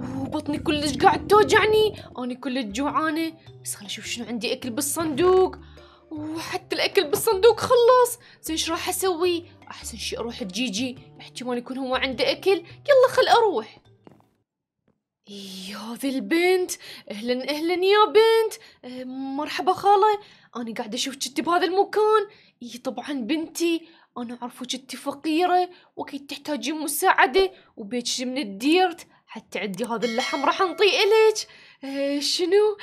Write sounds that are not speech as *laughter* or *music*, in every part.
وبطني كلش قاعد توجعني أنا كلش جوعانة بس خليني أشوف شنو عندي أكل بالصندوق وحتى الأكل بالصندوق خلص زين شو راح أسوي أحسن شي أروح لجيجي احتمال يكون هو عنده أكل يلا خل أروح يا إيوه، ذي البنت اهلا اهلا يا بنت اه مرحبا خاله انا قاعده اشوف جتي بهذا المكان اي طبعا بنتي انا اعرف جتي فقيره واكيد تحتاجين مساعده وبيتش من الديرت حتى عندي هذا اللحم راح انطيه الك إيه، شنو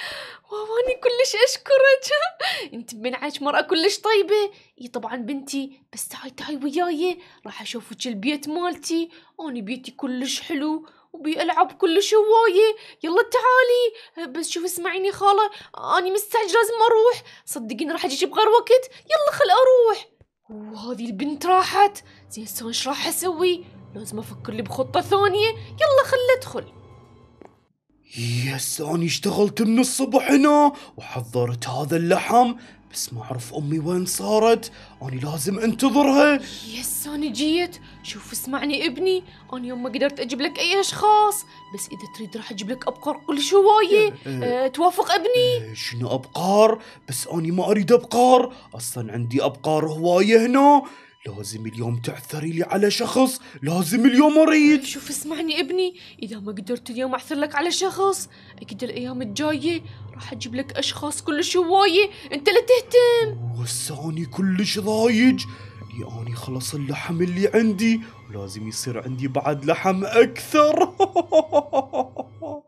واني كلش اشكرك *laughs* انت بمنعش مرأة كلش طيبة اي طبعا بنتي بس هاي تاي وياي راح اشوفك البيت مالتي اني بيتي كلش حلو وبي العب كلش هواية يلا تعالي بس شوف اسمعيني خالة اني مستعجلة لازم اروح صدقيني راح اجيك بغير وقت يلا خل اروح وهذه البنت راحت زين ايش راح اسوي لازم أفكر لي بخطة ثانية يلا خل أدخل يس أنا اشتغلت من الصبح هنا وحضرت هذا اللحم بس ما أعرف أمي وين صارت أنا لازم أنتظرها يس أنا جيت شوف اسمعني ابني أنا يوم ما قدرت أجيب لك أي أشخاص بس إذا تريد راح أجيب لك أبقار كل شوية أه, أه توافق ابني أه شنو أبقار بس أنا ما أريد أبقار أصلا عندي أبقار هواية هنا لازم اليوم تعثري لي على شخص لازم اليوم اريد شوف اسمعني ابني اذا ما قدرت اليوم اعثر لك على شخص اكيد الايام الجايه راح اجيب لك اشخاص كلش هوايه انت لا تهتم وساني كلش ضايج لاني يعني خلص اللحم اللي عندي ولازم يصير عندي بعد لحم اكثر *laughs*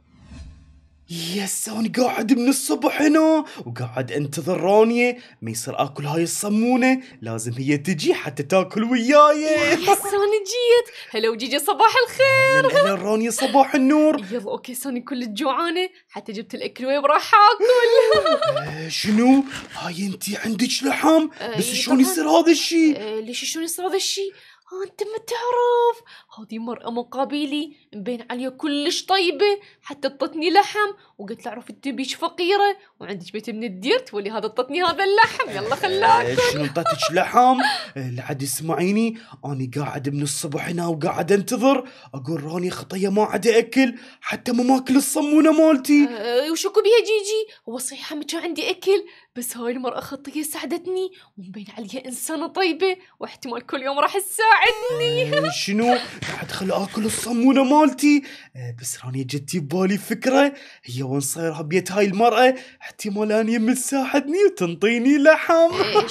يس انا قاعد من الصبح هنا وقاعد انتظر رونيا ما يصير اكل هاي الصمونه لازم هي تجي حتى تاكل وياي يس انا جيت هلا وجيجي صباح الخير هلا رونيا صباح النور يلا اوكي سوني كل جوعانه حتى جبت الاكل وين راح اكل إيه، شنو هاي انت عندك لحم إيه، بس إيه، شلون يصير هذا الشيء ليش شلون يصير هذا الشيء انت ما تعرف هذه مرأة مقابلي مبين عليها كلش طيبة حتى اعطتني لحم وقلت له عرفت بيش فقيره وعندك بيت من الدير تولي هذا طتني هذا اللحم يلا خلاك إيه، شنو اعطتك لحم إيه، لعد اسمعيني اني قاعد من الصبح هنا وقاعد انتظر اقول راني خطيه ما عاد اكل حتى ما ماكل الصمونه مالتي أه وشكو بيها جيجي هو صحيح ما كان عندي اكل بس هاي المرأة خطية ساعدتني ومبين عليها إنسانة طيبة واحتمال كل يوم راح تساعدني آه شنو؟ راح أدخل آكل الصمونة مالتي آه بس راني جتي ببالي فكرة هي ونصير بيت هاي المرأة احتمال اني يم تساعدني وتنطيني لحم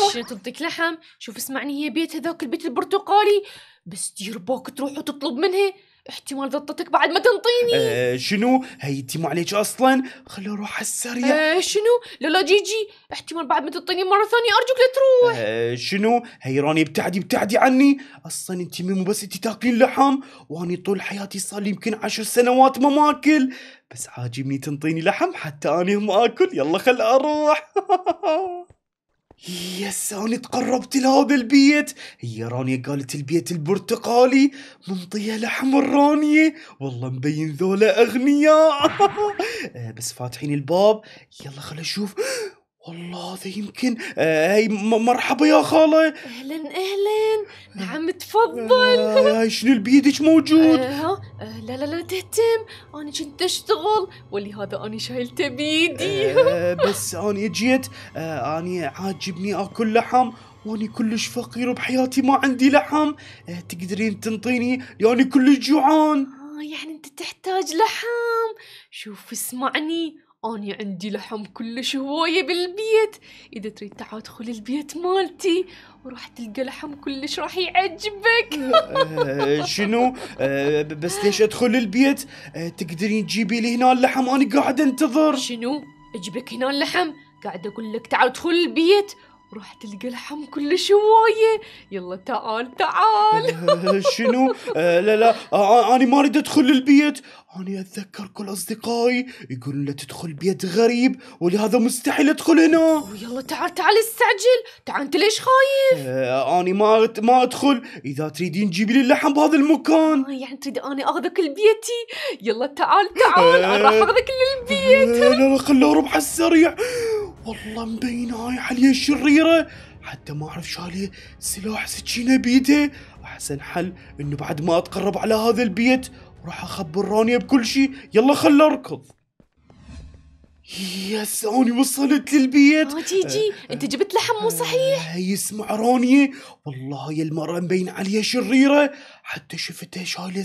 ايش تنطيك لحم شوف اسمعني هي بيتها ذاك البيت البرتقالي بس دير بالك تروح وتطلب منها احتمال زطتك بعد ما تنطيني آه شنو هيتي مو عليك اصلا خليني اروح على السريع آه شنو لا لا جيجي احتمال بعد ما تنطيني مره ثانيه ارجوك لا تروح آه شنو هي راني ابتعدي ابتعدي عني اصلا انت مو بس انت تاكلين لحم واني طول حياتي صار لي يمكن عشر سنوات ما ماكل بس عاجبني تنطيني لحم حتى اني ما اكل يلا خل اروح *laughs* يس أنا تقربت لهذا البيت هي رانيا قالت البيت البرتقالي منطية لحم الرانية والله مبين ذولا أغنياء *laughs* آه، بس فاتحين الباب يلا خل أشوف *gasps* الله هذا يمكن آه، هاي مرحبا يا خالة اهلا اهلا نعم تفضل آه، هاي شنو اللي بيدك موجود آه،, آه، لا لا لا تهتم انا كنت اشتغل ولهذا انا شايلته بيدي آه، بس أنا جيت آه، أنا عاجبني أكل لحم وأني كلش فقير وبحياتي ما عندي لحم آه، تقدرين تنطيني لأني كلش جوعان يعني انت تحتاج لحم شوف اسمعني أنا عندي لحم كلش هواية بالبيت إذا تريد تعال ادخل البيت مالتي وراح تلقى لحم كلش راح يعجبك *laughs* آه، شنو آه، بس ليش أدخل البيت آه، تقدرين تجيبي لي هنا اللحم أنا قاعد أنتظر شنو اجبك هنا اللحم قاعد أقول لك تعال ادخل البيت راح تلقى لحم كل شوية يلا تعال تعال *laughs* شنو آه لا لا آه, آه،, آه، أنا ما أريد أدخل البيت أنا أتذكر كل أصدقائي يقولون لا تدخل بيت غريب ولهذا مستحيل أدخل هنا يلا تعال تعال استعجل تعال أنت ليش خايف آه أنا ما ما أدخل إذا تريدين جيبي لي اللحم بهذا المكان آه يعني تريد أنا أخذك لبيتي يلا تعال تعال أنا راح آه. أخذك للبيت لا لا خلوه ربح السريع والله مبين هاي حلية شريره حتى ما اعرف شالية سلاح سكينة بيده احسن حل انه بعد ما اتقرب على هذا البيت راح اخبر رانيا بكل شيء يلا خل اركض يس اني وصلت للبيت اه تيجي آه، انت جبت لحم مو آه، صحيح هي اسمع رانيا والله هاي المرة مبين عليها شريرة حتى شفتها شايلة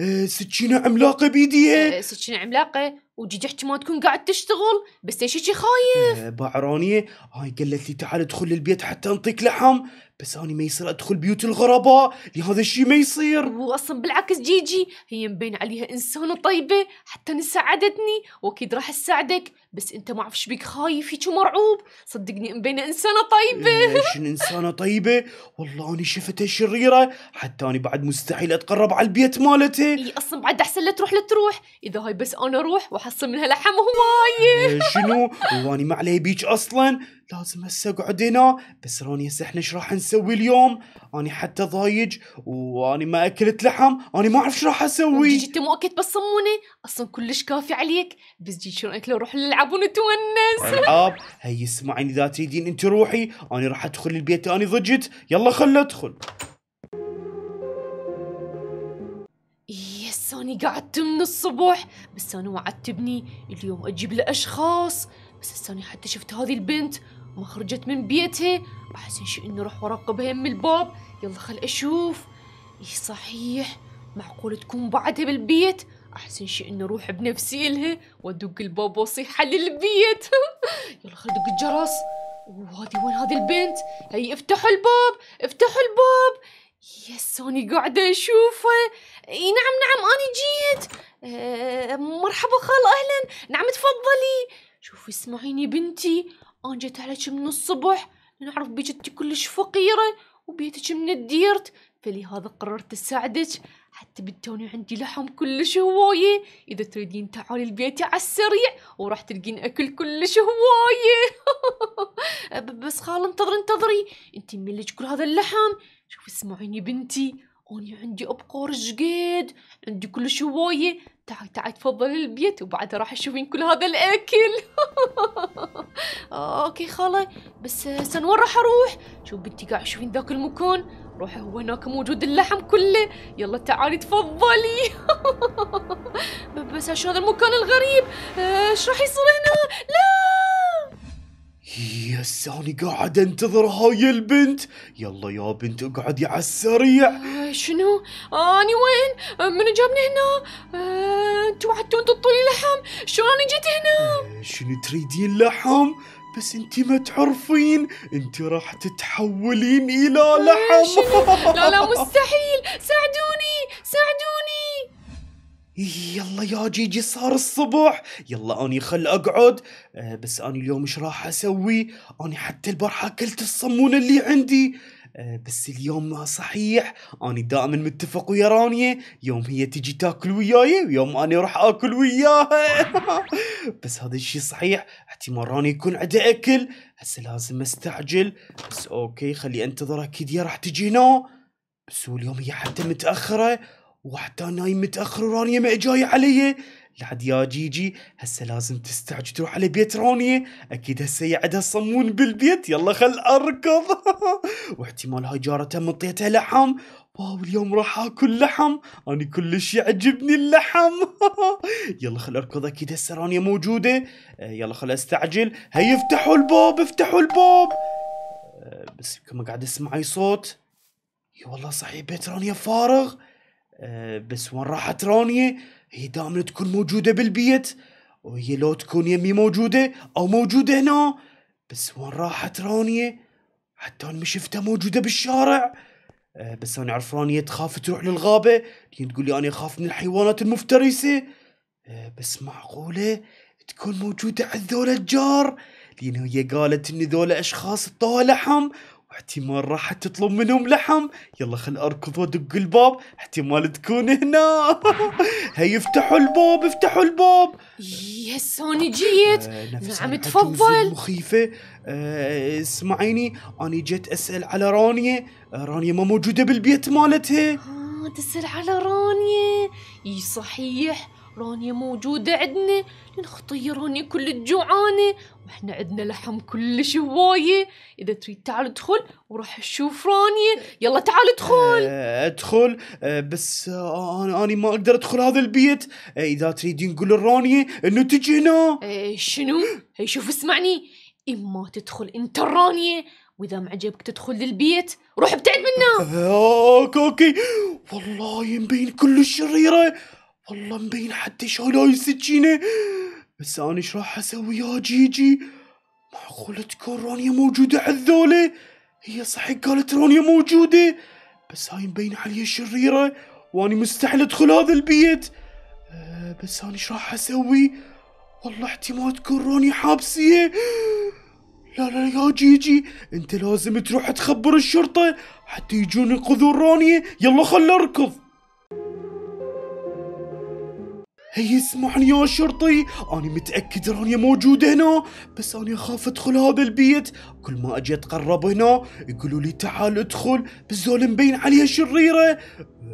آه، سكينة عملاقة بيديها سكينة عملاقة وجيجي احكي ما تكون قاعد تشتغل بس ايش شي خايف آه بعرانية هاي قالت لي تعال ادخل البيت حتى انطيك لحم بس انا ما يصير ادخل بيوت الغرباء لهذا الشيء ما يصير واصلا بالعكس جيجي هي مبين عليها انسانة طيبة حتى نساعدتني واكيد راح تساعدك بس انت ما اعرف بك خايف هيك مرعوب صدقني ام بين انسانه طيبه ليش انسانه طيبه والله اني شفتها شريره حتى اني بعد مستحيل اتقرب على البيت مالته اي اصلا بعد احسن لا تروح لا تروح اذا هاي بس انا اروح واحصل منها لحم هوايه إيه، شنو واني ما علي بيج اصلا لازم هسه اقعد هنا بس راني هسه احنا ايش راح نسوي اليوم؟ اني حتى ضايج واني ما اكلت لحم، اني ما اعرف ايش راح اسوي. انت مو اكلت بس صمونه، اصلا كلش كافي عليك، بس شو رايك اكله نروح نلعب تلعبون تونس العاب هي اسمعيني اذا تريدين انت روحي انا راح ادخل البيت انا ضجت يلا خل ادخل يس إيه، انا قعدت من الصبح بس انا وعدت ابني اليوم اجيب له اشخاص بس انا حتى شفت هذه البنت ما خرجت من بيتها احسن شيء اني اروح وراقبها من الباب يلا خل اشوف اي صحيح معقول تكون بعدها بالبيت احسن شيء اني اروح بنفسي لها وادق الباب واصيح على البيت *laughs* يلا خل دق الجرس وهذه وين هذه البنت هي افتحوا الباب افتحوا الباب يس اني قاعده اشوفه اي نعم نعم انا جيت اه مرحبا خال اهلا نعم تفضلي شوفي اسمعيني بنتي انا جيت عليك من الصبح نعرف بيك كلش فقيره وبيتك من الديرت فلهذا قررت اساعدك حتى بتوني عندي لحم كلش هواية إذا تريدين تعالي البيت على السريع وراح تلقين أكل كلش هواية *laughs* بس خال انتظري انتظري انتي ملج كل هذا اللحم شوفي اسمعيني بنتي أنا عندي أبقار جديد عندي كلش هواية تعي تعي تفضلي البيت وبعدها راح تشوفين كل هذا الأكل *laughs* آه، أوكي خالة بس سنور راح أروح شوف بنتي قاعد تشوفين ذاك المكان روحي هو هناك موجود اللحم كله يلا تعالي تفضلي *laughs* بس شو هذا المكان الغريب آه، ايش راح يصير هنا لا يس انا قاعد انتظر هاي البنت يلا يا بنت اقعدي على السريع آه شنو آه اني وين آه من جابني هنا آه، انتوا انتوا تطولي لحم شلون انا جيت هنا إيه، شنو تريدين لحم بس انت ما تعرفين انت راح تتحولين الى لحم لا لا مستحيل ساعدوني ساعدوني إيه، يلا يا جيجي صار الصبح يلا اني خل اقعد أه بس اني اليوم ايش راح اسوي اني حتى البارحه اكلت الصمون اللي عندي آه، بس اليوم صحيح اني دائما متفق ويا رانيا يوم هي تجي تاكل وياي ويوم اني راح اكل وياها *laughs* بس هذا الشيء صحيح احتمال رانيا يكون عندها اكل هسه لازم استعجل بس اوكي خلي انتظر اكيد هي راح تجي هنا بس هو اليوم هي حتى متاخره وحتى نايم متاخر ورانيا ما جايه علي لحد يا جيجي هسه لازم تستعجل تروح على بيت رونية اكيد هسه يعدها صمون بالبيت يلا خل اركض *laughs* واحتمال هاي جارتها مطيتها لحم واو اليوم راح اكل لحم انا كلش يعجبني اللحم *laughs* يلا خل اركض اكيد هسه رانيا موجوده آه، يلا خل استعجل هاي افتحوا الباب افتحوا الباب آه، بس كما قاعد اسمع اي صوت اي والله صحيح بيت رانيا فارغ آه، بس وين راحت رانيا هي دائما تكون موجودة بالبيت وهي لو تكون يمي موجودة أو موجودة هنا بس وين راحت رانية حتى أنا ما شفتها موجودة بالشارع أه بس أنا أعرف رانية تخاف تروح للغابة هي تقول لي أنا أخاف من الحيوانات المفترسة أه بس معقولة تكون موجودة عند ذولا الجار لأن هي قالت إن ذولا أشخاص طالحهم احتمال راح تطلب منهم لحم يلا خل اركض وادق الباب احتمال تكون هنا *laughs* هي افتحوا الباب افتحوا الباب يس انا جيت آه، نعم تفضل مخيفة آه اسمعيني انا جيت اسال على رانيا آه، رانيا ما موجودة بالبيت مالتها آه، تسأل على رانيا اي صحيح راني موجودة عندنا لأن خطية راني كل جوعانة وإحنا عندنا لحم كلش هواية إذا تريد تعال ادخل وراح تشوف راني يلا تعال ادخل آه، ادخل آه، بس آه، أنا أنا ما أقدر أدخل هذا البيت إذا تريدين نقول لرانيا إنه تجي هنا شنو؟ هي شوف اسمعني إما تدخل أنت رانيا واذا ما عجبك تدخل للبيت روح ابتعد منه اوكي اوكي والله يمبين كل الشريره والله مبين حتى حدش هاي السكينة بس أنا إيش راح أسوي يا جيجي معقولة تكون رانيا موجودة عالذولة هي صحيح قالت رانيا موجودة بس هاي مبينة عليها شريرة وأني مستحيل أدخل هذا البيت أه بس أنا إيش راح أسوي والله احتمال تكون رانيا حابسية لا لا يا جيجي انت لازم تروح تخبر الشرطة حتى يجون ينقذون رانيا يلا خل اركض هي اسمعني يا شرطي أنا متأكد رانيا موجودة هنا بس أنا أخاف أدخل هذا البيت كل ما أجي أتقرب هنا يقولوا لي تعال ادخل بس مبين عليها شريرة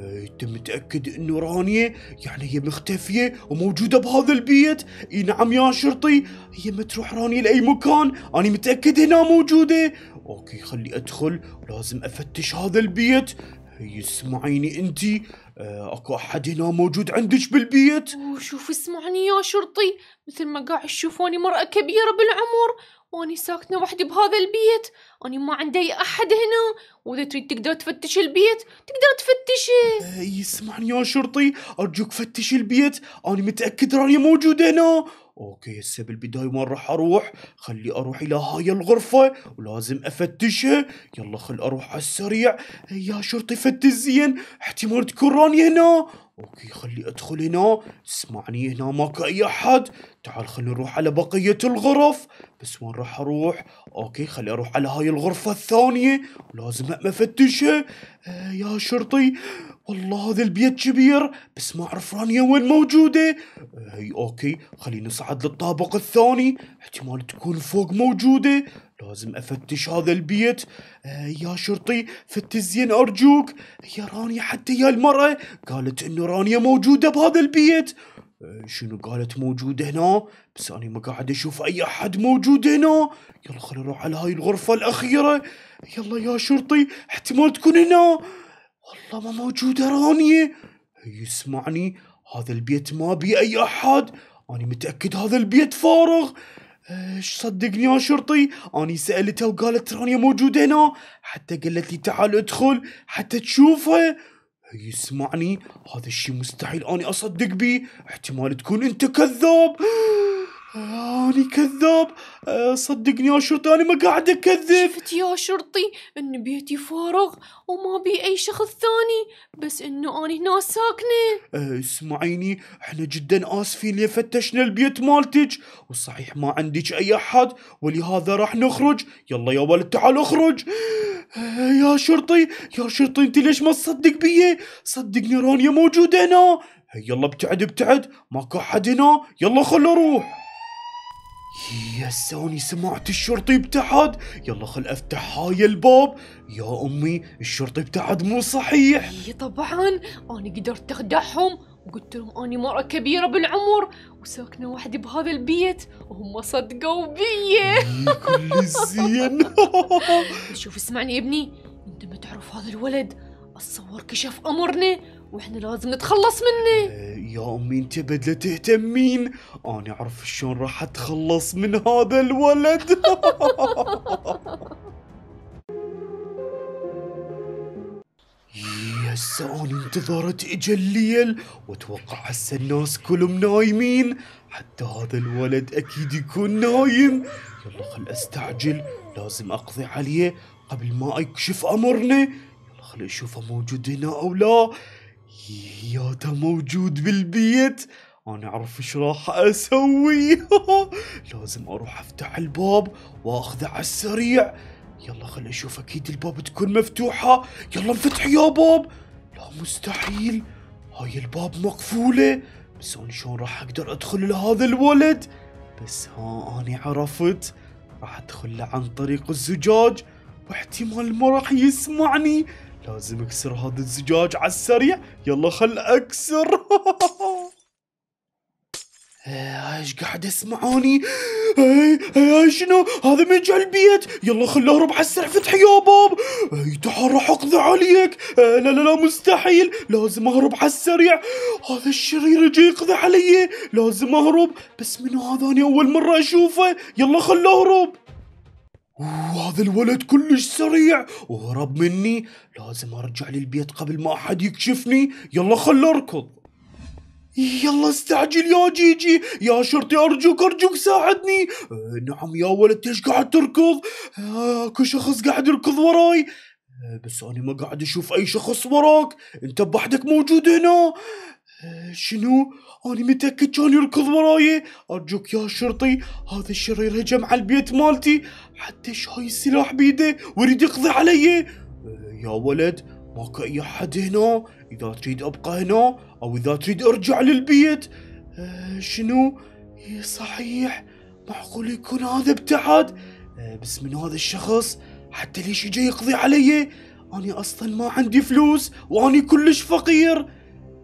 أنت متأكد إنه رانيا يعني هي مختفية وموجودة بهذا البيت إي نعم يا شرطي هي ما تروح رانيا لأي مكان أنا متأكد هنا موجودة اوكي خلي ادخل ولازم افتش هذا البيت هي اسمعيني انتي آه، اكو احد هنا موجود عندك بالبيت وشوف اسمعني يا شرطي مثل ما قاعد تشوفوني مرأة كبيرة بالعمر واني ساكنة وحدي بهذا البيت اني ما عندي اي احد هنا واذا تريد تقدر تفتش البيت تقدر تفتشه اي اسمعني يا شرطي ارجوك فتش البيت اني متأكد راني موجود هنا اوكي هسه بالبداية وين راح اروح خلي اروح الى هاي الغرفة ولازم افتشها يلا خل اروح على السريع يا شرطي فتش زين احتمال تكون راني هنا اوكي خلي ادخل هنا اسمعني هنا ماكو اي احد تعال خلينا نروح على بقية الغرف بس وين راح اروح اوكي خلي اروح على هاي الغرفة الثانية لازم افتشها آه يا شرطي والله هذا البيت كبير بس ما اعرف رانيا وين موجودة آه، هي آه اوكي خلينا نصعد للطابق الثاني احتمال تكون فوق موجودة لازم أفتش هذا البيت آه يا شرطي فتش زين أرجوك يا رانيا حتى يا المرأة قالت إنه رانيا موجودة بهذا البيت آه شنو قالت موجودة هنا بس أنا ما قاعد أشوف أي أحد موجود هنا يلا خلينا نروح على هاي الغرفة الأخيرة يلا يا شرطي احتمال تكون هنا والله ما موجودة رانيا يسمعني هذا البيت ما بي أي أحد أنا متأكد هذا البيت فارغ ايش صدقني يا شرطي اني سالتها وقالت رانيا موجوده هنا حتى قالت لي تعال ادخل حتى تشوفها هي اسمعني هذا الشيء مستحيل اني اصدق بيه احتمال تكون انت كذاب اني كذاب أه، صدقني يا شرطي انا ما قاعد اكذب شفت يا شرطي ان بيتي فارغ وما بي اي شخص ثاني بس انه انا هنا ساكنه أه، اسمعيني احنا جدا اسفين اللي فتشنا البيت مالتج وصحيح ما عندك اي احد ولهذا راح نخرج يلا يا ولد تعال اخرج أه، يا شرطي يا شرطي انت ليش ما تصدق بي صدقني رانيا موجوده هنا يلا ابتعد ابتعد ماكو احد هنا يلا خلو اروح يا سوني سمعت الشرطي ابتعد يلا خل افتح هاي الباب يا امي الشرطي ابتعد مو صحيح هي إيه، طبعا انا قدرت اخدعهم وقلت لهم اني مره كبيره بالعمر وساكنه وحدي بهذا البيت وهم صدقوا بي كل زين *laughs* شوف اسمعني يا ابني انت ما تعرف هذا الولد اتصور كشف امرنا وإحنا لازم نتخلص منه إيه، يا أمي أنت بدلة تهتمين أنا أعرف شلون راح أتخلص من هذا الولد هسه *laughs* انا انتظرت اجا الليل واتوقع هسه الناس كلهم نايمين حتى هذا الولد اكيد يكون نايم يلا خل استعجل لازم اقضي عليه قبل ما يكشف امرنا يلا خل اشوفه موجود هنا او لا يا ده موجود بالبيت انا اعرف ايش راح اسوي *laughs* لازم اروح افتح الباب واخذه على السريع يلا خل اشوف اكيد الباب تكون مفتوحه يلا انفتح يا باب لا مستحيل هاي الباب مقفوله بس انا شلون راح اقدر ادخل لهذا الولد بس ها انا عرفت راح ادخل له عن طريق الزجاج واحتمال ما راح يسمعني لازم اكسر هذا الزجاج على السريع يلا خل اكسر *laughs* ايش قاعد اسمعوني اي اي شنو هذا من البيت يلا خليه اهرب على السريع فتح يا باب اي تعال راح اقضي عليك آه، لا لا لا مستحيل لازم اهرب على السريع هذا الشرير جاي يقضي علي لازم اهرب بس من هذا اول مره اشوفه يلا خليه اهرب وهذا الولد كلش سريع وهرب مني لازم ارجع للبيت قبل ما احد يكشفني يلا خل اركض يلا استعجل يا جيجي يا شرطي ارجوك ارجوك ساعدني آه نعم يا ولد ايش قاعد تركض أه، اكو آه شخص قاعد يركض وراي آه بس انا ما قاعد اشوف اي شخص وراك انت بوحدك موجود هنا أه، شنو أنا متأكد كان يركض وراي أرجوك يا شرطي هذا الشرير هجم على البيت مالتي حتى شاي السلاح بيده ويريد يقضي علي أه، يا ولد ماكو أي أحد هنا إذا تريد أبقى هنا أو إذا تريد أرجع للبيت أه شنو إيه، صحيح معقول يكون هذا ابتعاد أه بس من هذا الشخص حتى ليش يجي يقضي علي أنا أصلا ما عندي فلوس وأني كلش فقير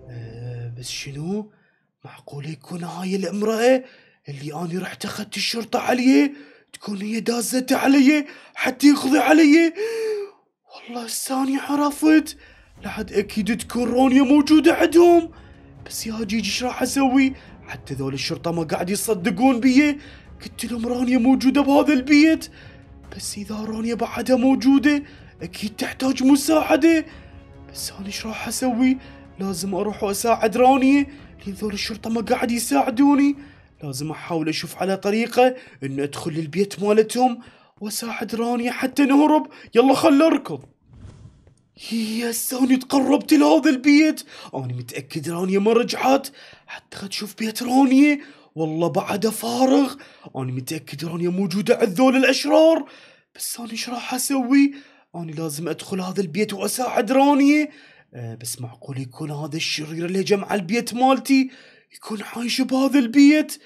أه بس شنو معقول يكون هاي الامرأة اللي أنا رحت أخذت الشرطة عليه تكون هي دازت علي حتى يقضي علي والله الثاني عرفت لحد أكيد تكون رونيا موجودة عندهم بس يا جيجي ايش راح أسوي حتى ذول الشرطة ما قاعد يصدقون بي قلت لهم رونيا موجودة بهذا البيت بس إذا رونيا بعدها موجودة أكيد تحتاج مساعدة بس أنا إيش راح أسوي لازم أروح وأساعد رونيا لين ذول الشرطة ما قاعد يساعدوني لازم أحاول أشوف على طريقة إن أدخل للبيت مالتهم وأساعد رانيا حتى نهرب يلا خل أركض يس أنا تقربت لهذا البيت أنا متأكد رانيا ما رجعت حتى تشوف بيت رانيا والله بعد فارغ أنا متأكد رانيا موجودة عند ذول الأشرار بس أنا إيش راح أسوي أنا لازم أدخل هذا البيت وأساعد رانيا آه، بس معقول يكون هذا الشرير اللي جمع البيت مالتي يكون عايش بهذا البيت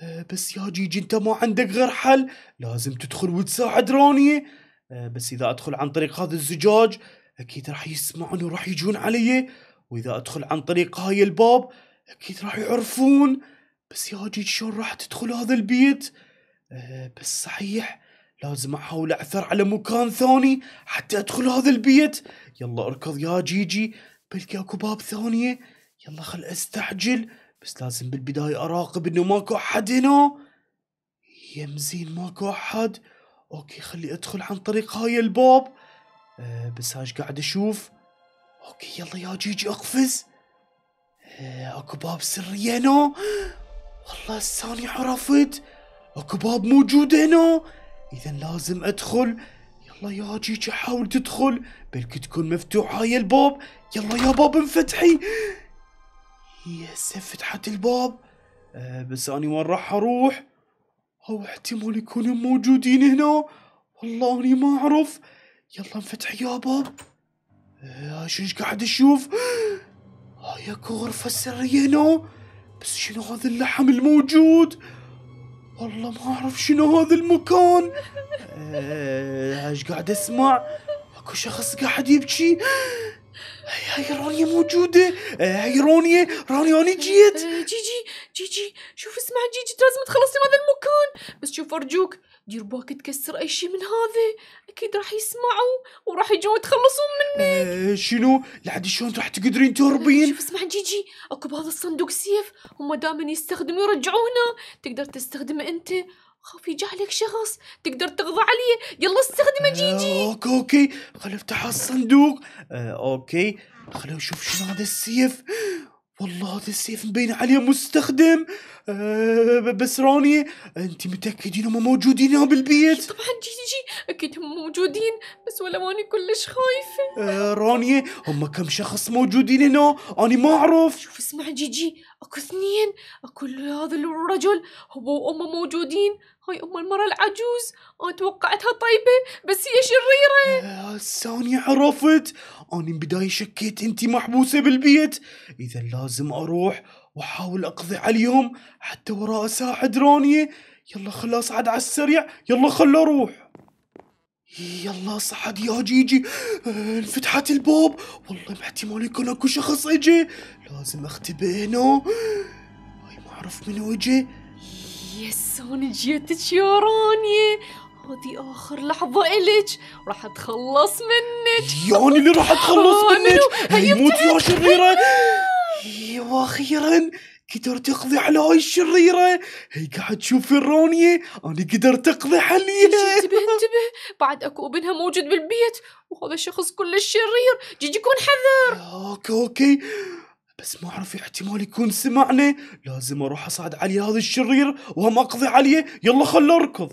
آه، بس يا جيجي انت ما عندك غير حل لازم تدخل وتساعد رانية آه، بس اذا ادخل عن طريق هذا الزجاج اكيد راح يسمعون وراح يجون علي واذا ادخل عن طريق هاي الباب اكيد راح يعرفون بس يا جيجي شلون راح تدخل هذا البيت بس صحيح لازم احاول اعثر على مكان ثاني حتى ادخل هذا البيت يلا اركض يا جيجي بلكي اكو باب ثانية يلا خل استعجل بس لازم بالبداية اراقب انه ماكو احد هنا يمزين ماكو احد اوكي خلي ادخل عن طريق هاي الباب أه بس ايش قاعد اشوف اوكي يلا يا جيجي اقفز أه اكو باب سري هنا والله الثاني عرفت اكو باب موجود هنا إذا لازم أدخل يلا يا جيجا حاول تدخل بلكي تكون مفتوح هاي الباب يلا يا باب انفتحي يس فتحت الباب أه بس أنا وين راح أروح أو احتمال يكونوا موجودين هنا والله أني ما أعرف يلا انفتحي يا باب أه شنو قاعد أشوف هاي آه، اكو غرفة سرية هنا بس شنو هذا اللحم الموجود والله ما اعرف شنو هذا المكان آه، ايش قاعد اسمع اكو شخص قاعد يبكي هي هي رانيا موجودة هي آه، رانيا رانيا أنا جيت آه، جيجي جيجي شوف اسمع جيجي لازم تخلصي من هذا المكان بس شوف أرجوك دير بالك تكسر اي شيء من هذا اكيد راح يسمعوا وراح يجون يتخلصون منك أه شنو لحد شلون راح تقدرين تهربين شوف اسمع جيجي اكو بهذا الصندوق سيف هم دائما يستخدموا يرجعونا تقدر تستخدمه انت خاف يجي عليك شخص تقدر تقضى عليه يلا استخدمه جيجي آه اوكي اوكي خل افتح الصندوق آه اوكي خل اشوف شنو هذا السيف والله هذا السيف مبين عليه مستخدم أه بس راني انت متاكدين هم موجودين هنا بالبيت طبعا جيجي اكيد هم موجودين بس ولا ماني كلش خايفه أه رانيا هم كم شخص موجودين هنا انا ما اعرف شوف اسمع جيجي اكو اثنين اكو هذا الرجل هو وامه موجودين هاي ام المرة العجوز انا توقعتها طيبة بس هي شريرة ساني عرفت انا من بداية شكيت انت محبوسة بالبيت اذا لازم اروح واحاول اقضي عليهم حتى وراء اساعد رانيا يلا خلا اصعد على السريع يلا خلا اروح يلا صعد يا جيجي انفتحت الباب والله احتمال يكون اكو شخص اجي لازم اختبئ هنا هاي ما اعرف منو اجي يسوني جيتك يا رانيا هذه اخر لحظه الك راح اتخلص منك يعني اللي راح اتخلص منك موت يا شريره هي أيوة واخيرا قدرت اقضي على هاي الشريره هي قاعد تشوف الرونيه انا قدرت اقضي عليها انتبه انتبه بعد اكو ابنها موجود بالبيت وهذا شخص كلش شرير جيجي كون حذر اوكي اوكي بس ما اعرف احتمال يكون سمعني لازم اروح اصعد على هذا الشرير وهم اقضي عليه يلا خل اركض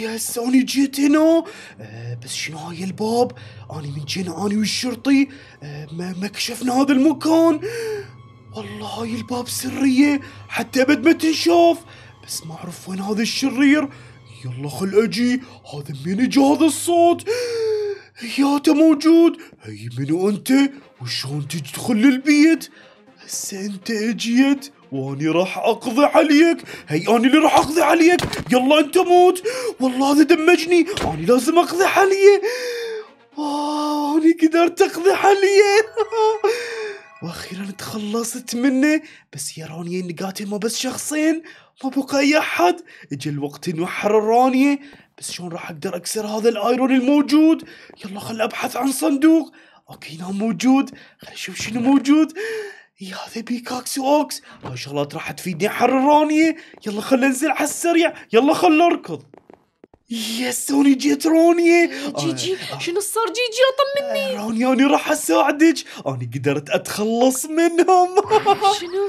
يس انا جيت هنا أه بس شنو هاي الباب اني من جينا انا والشرطي أه ما, كشفنا هذا المكان والله هاي الباب سرية حتى ابد ما تنشاف بس ما اعرف وين هذا الشرير يلا خل اجي هذا من اجى هذا الصوت يا موجود هي منو انت وشلون تدخل للبيت هسه انت اجيت واني راح اقضي عليك هي اني اللي راح اقضي عليك يلا انت موت والله هذا دمجني اني لازم اقضي عليه اوه اني قدرت اقضي عليه *laughs* واخيرا تخلصت منه بس يا رانيا اني قاتل ما بس شخصين ما بقى اي احد اجى الوقت نوحر احرر بس شلون راح اقدر اكسر هذا الايرون الموجود يلا خل ابحث عن صندوق اوكي هنا موجود خلينا نشوف شنو موجود يا ذا بيكاكس اوكس هاي شغلات راح تفيدني حرروني يلا خلينا ننزل على السريع يلا خلنا نركض يس سوني جيت روني جي جي شنو صار جي جي اطمني روني انا راح اساعدك انا قدرت اتخلص منهم شنو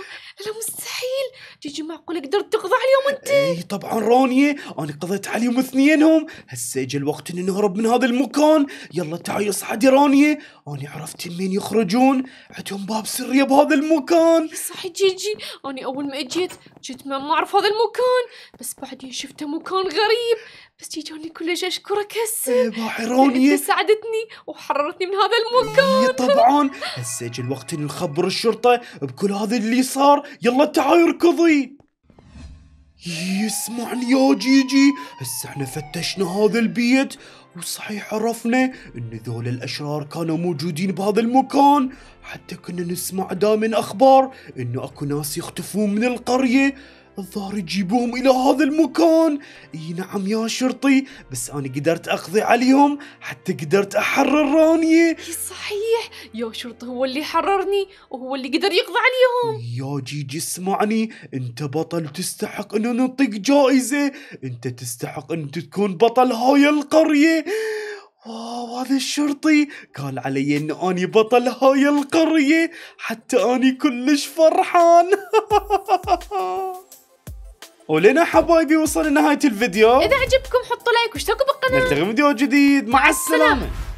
يجمع معقول قدرت تقضى عليهم انت اي طبعا رانيا انا قضيت عليهم اثنينهم هسه اجى الوقت ان نهرب من هذا المكان يلا تعالي اصعدي رانيا انا عرفت مين يخرجون عندهم باب سري بهذا المكان إيه، صح جيجي انا اول ما اجيت جيت ما اعرف هذا المكان بس بعدين شفته مكان غريب بس جوني كلش اشكرك هسه انت ساعدتني وحررتني من هذا المكان إيه، طبعا هسه اجى الوقت اني نخبر الشرطه بكل هذا اللي صار يلا تعال اركضي يسمعني يا جيجي هسه احنا فتشنا هذا البيت وصحيح عرفنا ان ذول الاشرار كانوا موجودين بهذا المكان حتى كنا نسمع دائما اخبار انه اكو ناس يختفون من القريه الظاهر يجيبوهم الى هذا المكان اي نعم يا شرطي بس انا قدرت اقضي عليهم حتى قدرت احرر رانيا صحيح يا شرطي هو اللي حررني وهو اللي قدر يقضي عليهم يا جيجي اسمعني انت بطل تستحق ان نعطيك جائزة انت تستحق ان تكون بطل هاي القرية واو هذا الشرطي قال علي ان اني بطل هاي القرية حتى اني كلش فرحان *laughs* ولنا حبايبي وصلنا لنهايه الفيديو اذا عجبكم حطوا لايك واشتركوا بالقناه نلتقي فيديو جديد مع السلامه